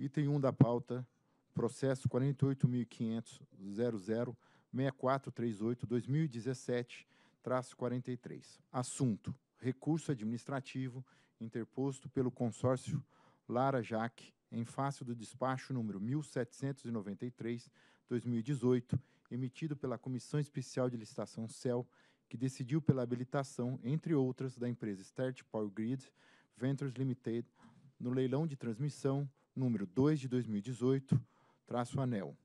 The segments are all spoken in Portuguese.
Item 1 da pauta, processo 48.500.006438-2017-43. Assunto, recurso administrativo interposto pelo consórcio Lara Jaque em face do despacho número 1793-2018, emitido pela Comissão Especial de Licitação CEL, que decidiu pela habilitação, entre outras, da empresa Start Power Grid Ventures Limited no leilão de transmissão número 2 de 2018, traço anel.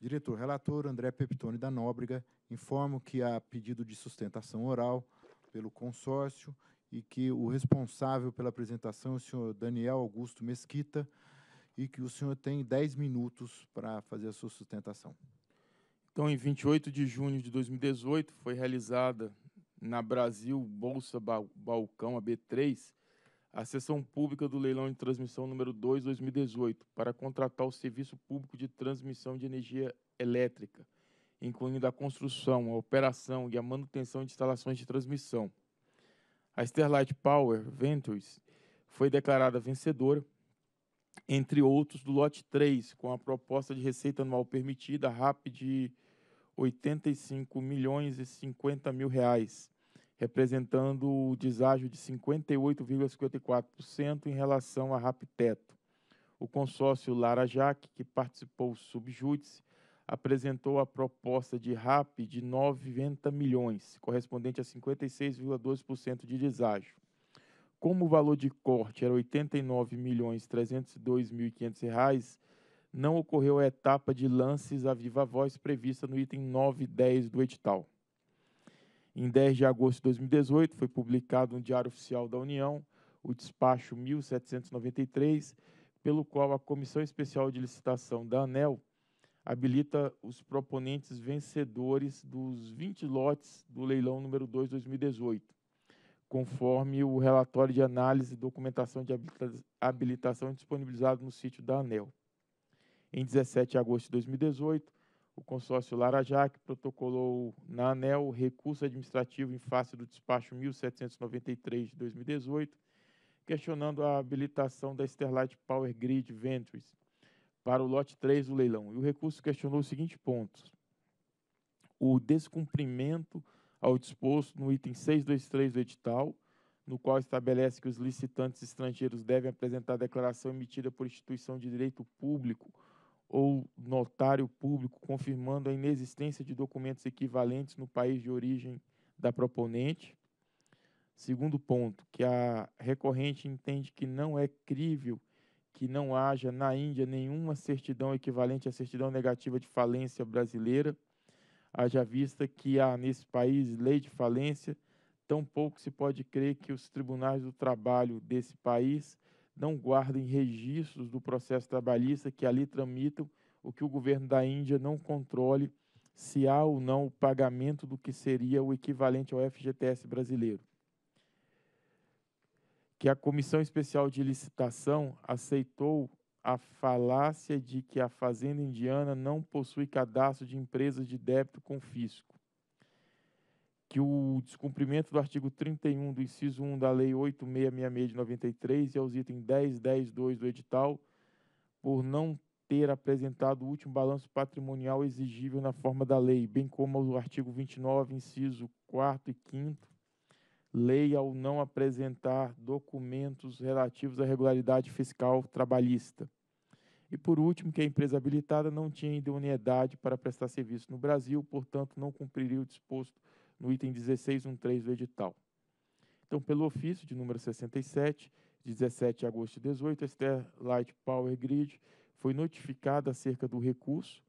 Diretor relator André Peptone da Nóbrega, informo que há pedido de sustentação oral pelo consórcio e que o responsável pela apresentação é o senhor Daniel Augusto Mesquita e que o senhor tem 10 minutos para fazer a sua sustentação. Então, em 28 de junho de 2018, foi realizada na Brasil Bolsa ba Balcão AB3 a sessão pública do leilão de transmissão número 2, 2018, para contratar o serviço público de transmissão de energia elétrica, incluindo a construção, a operação e a manutenção de instalações de transmissão. A Sterlight Power Ventures foi declarada vencedora, entre outros, do lote 3, com a proposta de receita anual permitida, RAP, de R$ 85 milhões e 50 mil reais representando o deságio de 58,54% em relação à Rapteto. O consórcio Lara Jaque, que participou subjúdice, apresentou a proposta de RAP de 90 milhões, correspondente a 56,12% de deságio. Como o valor de corte era R$ 89.302.500, não ocorreu a etapa de lances à viva voz prevista no item 910 do edital. Em 10 de agosto de 2018, foi publicado no um Diário Oficial da União o despacho 1793, pelo qual a Comissão Especial de Licitação da ANEL habilita os proponentes vencedores dos 20 lotes do leilão número 2 2018, conforme o relatório de análise e documentação de habilitação disponibilizado no sítio da ANEL. Em 17 de agosto de 2018, o consórcio Larajá, que protocolou na ANEL o recurso administrativo em face do despacho 1793 de 2018, questionando a habilitação da Sterlite Power Grid Ventures para o lote 3 do leilão. E o recurso questionou os seguintes pontos. O descumprimento ao disposto no item 623 do edital, no qual estabelece que os licitantes estrangeiros devem apresentar a declaração emitida por instituição de direito público ou notário público confirmando a inexistência de documentos equivalentes no país de origem da proponente. Segundo ponto, que a recorrente entende que não é crível que não haja na Índia nenhuma certidão equivalente à certidão negativa de falência brasileira, haja vista que há nesse país lei de falência, tampouco se pode crer que os tribunais do trabalho desse país não guardem registros do processo trabalhista que ali tramitam o que o governo da Índia não controle se há ou não o pagamento do que seria o equivalente ao FGTS brasileiro. Que a Comissão Especial de Licitação aceitou a falácia de que a Fazenda Indiana não possui cadastro de empresas de débito com fisco que o descumprimento do artigo 31 do inciso 1 da Lei 8666 de 93 e aos itens 10.10.2 do edital, por não ter apresentado o último balanço patrimonial exigível na forma da lei, bem como o artigo 29, inciso 4 e 5 lei ao não apresentar documentos relativos à regularidade fiscal trabalhista. E por último, que a empresa habilitada não tinha idoneidade para prestar serviço no Brasil, portanto, não cumpriria o disposto no item 1613 do edital. Então, pelo ofício de número 67, de 17 de agosto de 18, a Sterlite Power Grid foi notificada acerca do recurso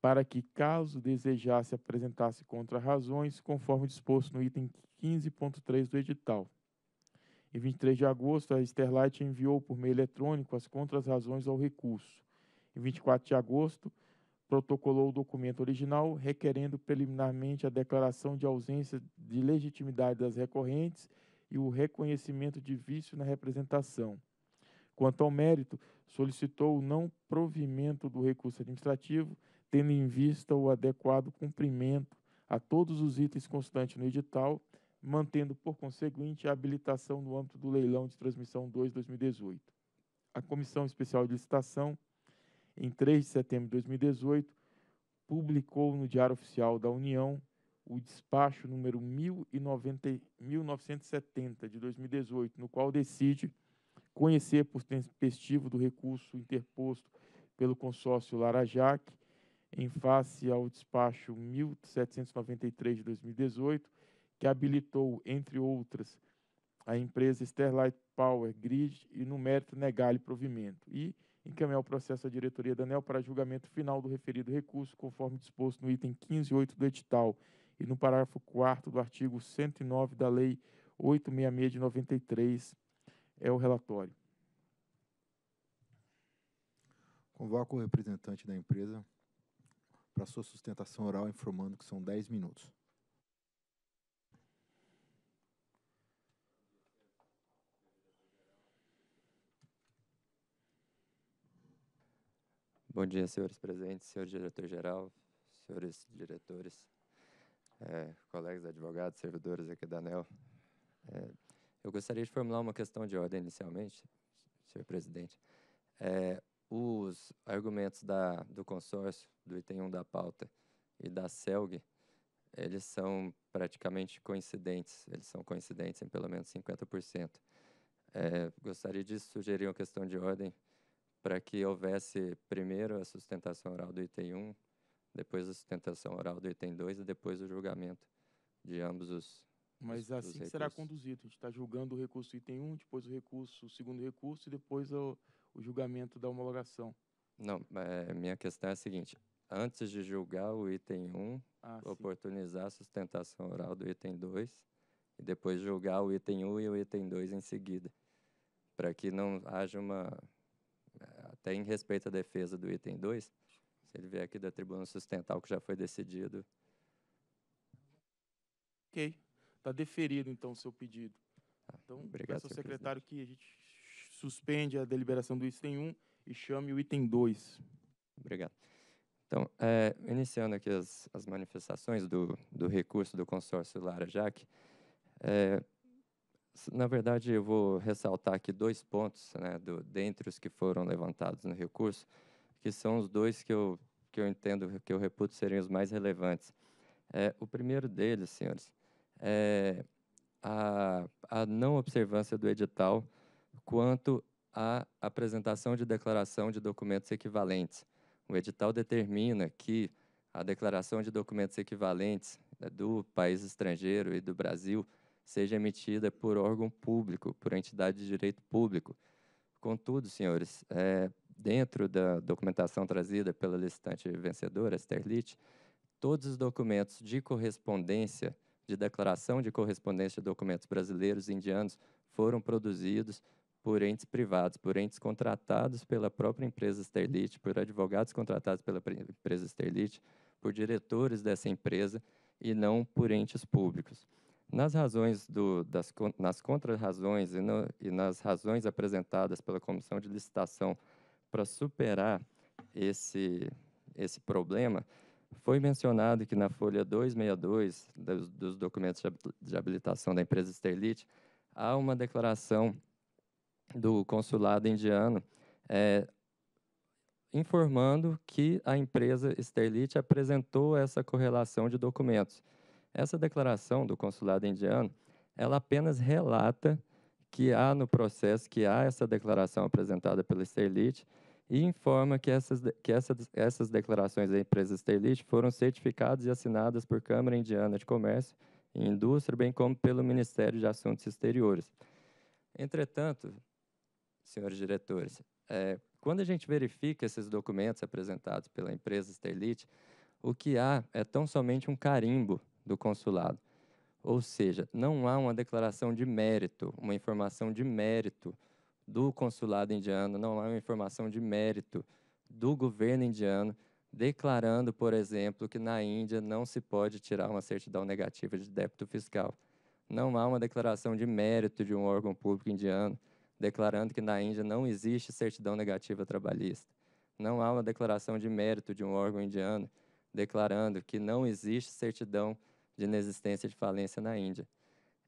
para que, caso desejasse, apresentasse contra-razões, conforme disposto no item 15.3 do edital. Em 23 de agosto, a Sterlite enviou por meio eletrônico as contras-razões ao recurso. Em 24 de agosto, protocolou o documento original, requerendo preliminarmente a declaração de ausência de legitimidade das recorrentes e o reconhecimento de vício na representação. Quanto ao mérito, solicitou o não provimento do recurso administrativo, tendo em vista o adequado cumprimento a todos os itens constantes no edital, mantendo, por conseguinte, a habilitação no âmbito do leilão de transmissão 2-2018. A Comissão Especial de Licitação em 3 de setembro de 2018, publicou no Diário Oficial da União o despacho número 1090, 1970 de 2018, no qual decide conhecer por tempestivo do recurso interposto pelo consórcio Larajac em face ao despacho 1793 de 2018, que habilitou, entre outras, a empresa Sterlight Power Grid e no mérito negar-lhe provimento. E encaminhar o processo à diretoria da ANEL para julgamento final do referido recurso, conforme disposto no item 15.8 do edital e no parágrafo 4 do artigo 109 da Lei 866 de 93. É o relatório. Convoco o representante da empresa para sua sustentação oral, informando que são 10 minutos. Bom dia, senhores presentes, senhor diretor-geral, senhores diretores, é, colegas advogados, servidores aqui da ANEL. É, eu gostaria de formular uma questão de ordem inicialmente, senhor presidente. É, os argumentos da, do consórcio, do item 1 da pauta e da CELG, eles são praticamente coincidentes, eles são coincidentes em pelo menos 50%. É, gostaria de sugerir uma questão de ordem para que houvesse primeiro a sustentação oral do item 1, depois a sustentação oral do item 2 e depois o julgamento de ambos os. Mas os, assim os será conduzido. A gente está julgando o recurso item 1, depois o recurso, o segundo recurso e depois o, o julgamento da homologação. Não, é, minha questão é a seguinte: antes de julgar o item 1, ah, oportunizar sim. a sustentação oral do item 2 e depois julgar o item 1 e o item 2 em seguida, para que não haja uma até em respeito à defesa do item 2, se ele vier aqui da tribuna sustentar o que já foi decidido. Ok. Está deferido, então, o seu pedido. Ah, então, Obrigado, peço ao secretário presidente. que a gente suspende a deliberação do item 1 e chame o item 2. Obrigado. Então, é, iniciando aqui as, as manifestações do, do recurso do consórcio Lara Jaque, é, na verdade, eu vou ressaltar aqui dois pontos, né, do, dentre os que foram levantados no recurso, que são os dois que eu, que eu entendo, que eu reputo serem os mais relevantes. É, o primeiro deles, senhores, é a, a não observância do edital quanto à apresentação de declaração de documentos equivalentes. O edital determina que a declaração de documentos equivalentes né, do país estrangeiro e do Brasil – seja emitida por órgão público, por entidade de direito público. Contudo, senhores, é, dentro da documentação trazida pela licitante vencedora, Sterlitz, todos os documentos de correspondência, de declaração de correspondência de documentos brasileiros e indianos foram produzidos por entes privados, por entes contratados pela própria empresa Sterlitz, por advogados contratados pela empresa Sterlitz, por diretores dessa empresa e não por entes públicos. Nas razões do, das, nas contrarrazões e, e nas razões apresentadas pela comissão de licitação para superar esse, esse problema, foi mencionado que na folha 262 dos, dos documentos de habilitação da empresa Sterlite, há uma declaração do consulado indiano é, informando que a empresa Sterlite apresentou essa correlação de documentos. Essa declaração do consulado indiano, ela apenas relata que há no processo, que há essa declaração apresentada pela Sterlite e informa que essas, que essas essas declarações da empresa Sterlite foram certificadas e assinadas por Câmara Indiana de Comércio e Indústria, bem como pelo Ministério de Assuntos Exteriores. Entretanto, senhores diretores, é, quando a gente verifica esses documentos apresentados pela empresa Sterlite, o que há é tão somente um carimbo do consulado. Ou seja, não há uma declaração de mérito, uma informação de mérito do consulado indiano, não há uma informação de mérito do governo indiano declarando, por exemplo, que na Índia não se pode tirar uma certidão negativa de débito fiscal. Não há uma declaração de mérito de um órgão público indiano declarando que na Índia não existe certidão negativa trabalhista. Não há uma declaração de mérito de um órgão indiano declarando que não existe certidão negativa de inexistência de falência na Índia.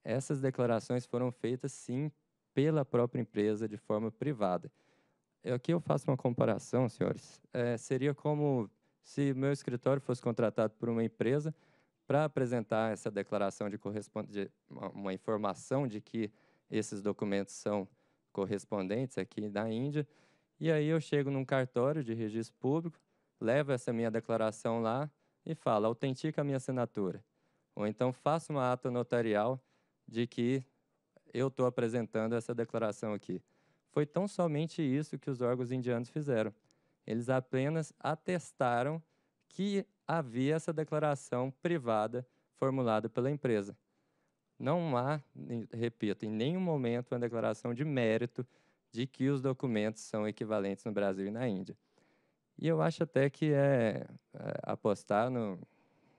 Essas declarações foram feitas, sim, pela própria empresa de forma privada. Aqui eu faço uma comparação, senhores. É, seria como se meu escritório fosse contratado por uma empresa para apresentar essa declaração de correspondência, uma informação de que esses documentos são correspondentes aqui da Índia. E aí eu chego num cartório de registro público, levo essa minha declaração lá e falo, autentica a minha assinatura. Ou então faça uma ata notarial de que eu estou apresentando essa declaração aqui. Foi tão somente isso que os órgãos indianos fizeram. Eles apenas atestaram que havia essa declaração privada formulada pela empresa. Não há, repito, em nenhum momento uma declaração de mérito de que os documentos são equivalentes no Brasil e na Índia. E eu acho até que é, é apostar no,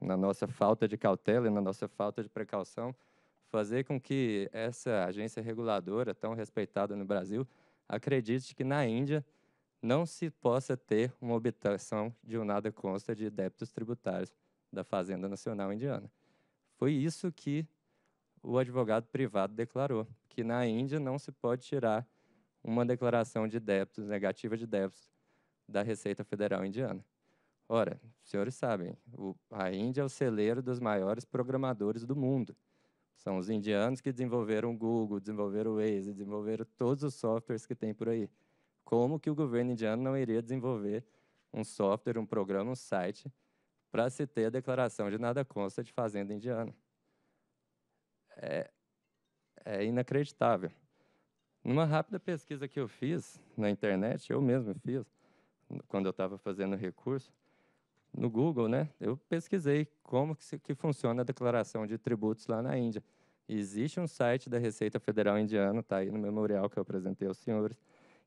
na nossa falta de cautela e na nossa falta de precaução, fazer com que essa agência reguladora, tão respeitada no Brasil, acredite que na Índia não se possa ter uma obtenção de um nada consta de débitos tributários da Fazenda Nacional Indiana. Foi isso que o advogado privado declarou, que na Índia não se pode tirar uma declaração de débitos, negativa de débitos, da Receita Federal Indiana. Ora, os senhores sabem, o, a Índia é o celeiro dos maiores programadores do mundo. São os indianos que desenvolveram o Google, desenvolveram o Waze, desenvolveram todos os softwares que tem por aí. Como que o governo indiano não iria desenvolver um software, um programa, um site para se ter a declaração de nada consta de fazenda indiana? É, é inacreditável. Numa rápida pesquisa que eu fiz na internet, eu mesmo fiz, quando eu estava fazendo o recurso, no Google, né? Eu pesquisei como que, se, que funciona a declaração de tributos lá na Índia. existe um site da Receita Federal Indiana, está aí no memorial que eu apresentei aos senhores.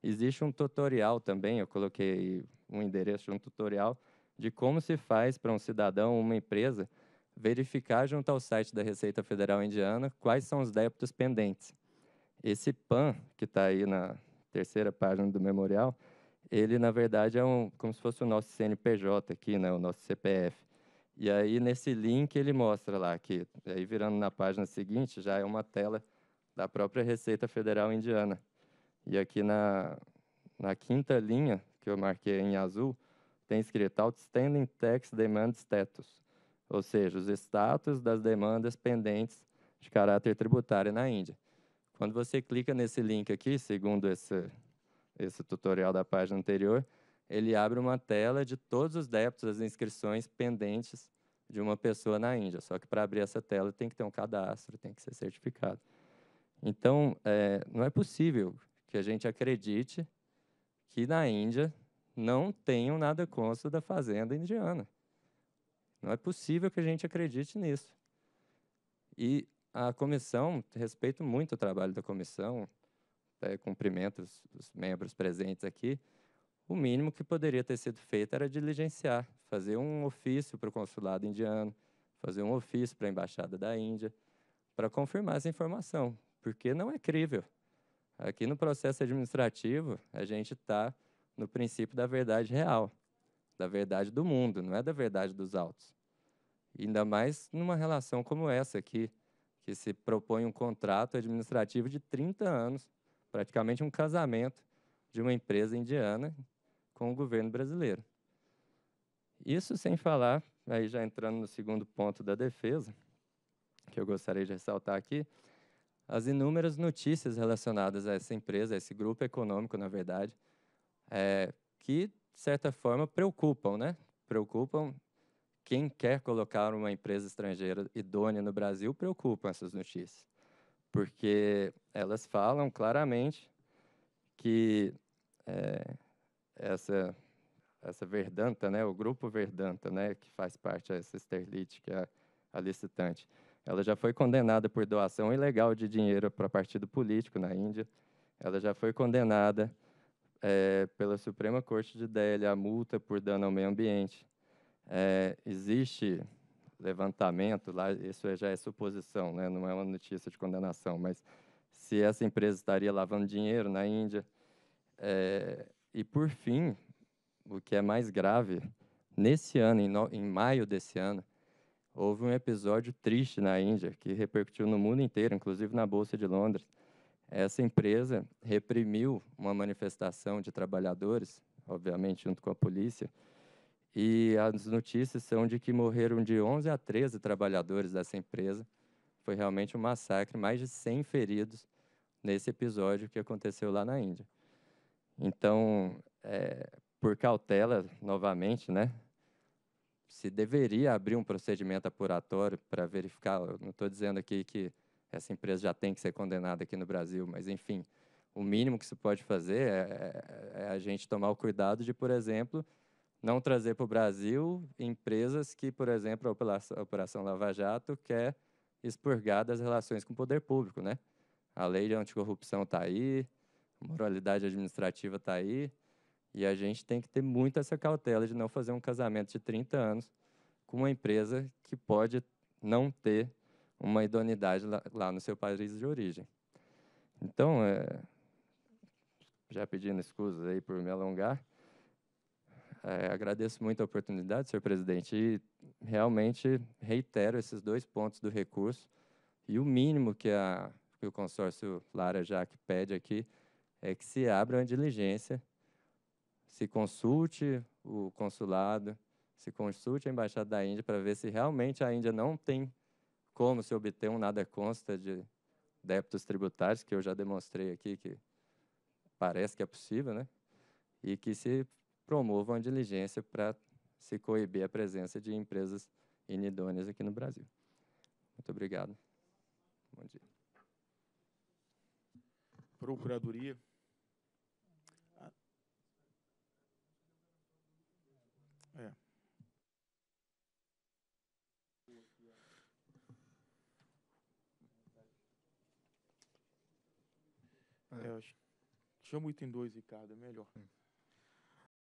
Existe um tutorial também, eu coloquei um endereço de um tutorial de como se faz para um cidadão, uma empresa, verificar junto ao site da Receita Federal Indiana quais são os débitos pendentes. Esse PAN, que está aí na terceira página do memorial, ele na verdade é um, como se fosse o nosso CNPJ aqui, né, o nosso CPF. E aí nesse link ele mostra lá que aí virando na página seguinte já é uma tela da própria Receita Federal Indiana. E aqui na, na quinta linha que eu marquei em azul tem escrito Outstanding Tax Demand Status, ou seja, os status das demandas pendentes de caráter tributário na Índia. Quando você clica nesse link aqui, segundo esse, esse tutorial da página anterior, ele abre uma tela de todos os débitos, as inscrições pendentes de uma pessoa na Índia. Só que para abrir essa tela tem que ter um cadastro, tem que ser certificado. Então, é, não é possível que a gente acredite que na Índia não tenham nada consta da fazenda indiana. Não é possível que a gente acredite nisso. E a comissão, respeito muito o trabalho da comissão, até cumprimento os, os membros presentes aqui, o mínimo que poderia ter sido feito era diligenciar, fazer um ofício para o consulado indiano, fazer um ofício para a embaixada da Índia, para confirmar essa informação, porque não é crível. Aqui no processo administrativo, a gente está no princípio da verdade real, da verdade do mundo, não é da verdade dos autos. Ainda mais numa relação como essa aqui, que se propõe um contrato administrativo de 30 anos praticamente um casamento de uma empresa indiana com o governo brasileiro. Isso sem falar, aí já entrando no segundo ponto da defesa, que eu gostaria de ressaltar aqui, as inúmeras notícias relacionadas a essa empresa, a esse grupo econômico, na verdade, é, que, de certa forma, preocupam, né? Preocupam quem quer colocar uma empresa estrangeira idônea no Brasil, preocupam essas notícias porque elas falam claramente que é, essa essa Verdanta, né, o grupo Verdanta, né, que faz parte da é, Sisterlit, que é a licitante, ela já foi condenada por doação ilegal de dinheiro para partido político na Índia. Ela já foi condenada é, pela Suprema Corte de Delhi a multa por dano ao meio ambiente. É, existe levantamento lá, isso já é suposição, né? não é uma notícia de condenação, mas se essa empresa estaria lavando dinheiro na Índia. É, e, por fim, o que é mais grave, nesse ano, em, no, em maio desse ano, houve um episódio triste na Índia que repercutiu no mundo inteiro, inclusive na Bolsa de Londres. Essa empresa reprimiu uma manifestação de trabalhadores, obviamente junto com a polícia, e as notícias são de que morreram de 11 a 13 trabalhadores dessa empresa. Foi realmente um massacre, mais de 100 feridos nesse episódio que aconteceu lá na Índia. Então, é, por cautela, novamente, né, se deveria abrir um procedimento apuratório para verificar. Eu não estou dizendo aqui que essa empresa já tem que ser condenada aqui no Brasil, mas, enfim, o mínimo que se pode fazer é, é, é a gente tomar o cuidado de, por exemplo, não trazer para o Brasil empresas que, por exemplo, a Operação Lava Jato quer expurgar das relações com o poder público, né? A lei de anticorrupção está aí, a moralidade administrativa está aí, e a gente tem que ter muito essa cautela de não fazer um casamento de 30 anos com uma empresa que pode não ter uma idoneidade lá, lá no seu país de origem. Então, é, já pedindo escusas aí por me alongar, é, agradeço muito a oportunidade, senhor presidente, e realmente reitero esses dois pontos do recurso. E o mínimo que, a, que o consórcio Lara Jack pede aqui é que se abra uma diligência, se consulte o consulado, se consulte a Embaixada da Índia para ver se realmente a Índia não tem como se obter um nada consta de débitos tributários, que eu já demonstrei aqui que parece que é possível, né? E que se promovam a diligência para se coibir a presença de empresas inidôneas aqui no Brasil. Muito obrigado. Bom dia. Procuradoria. É. É, chama o item 2, Ricardo, é melhor. É.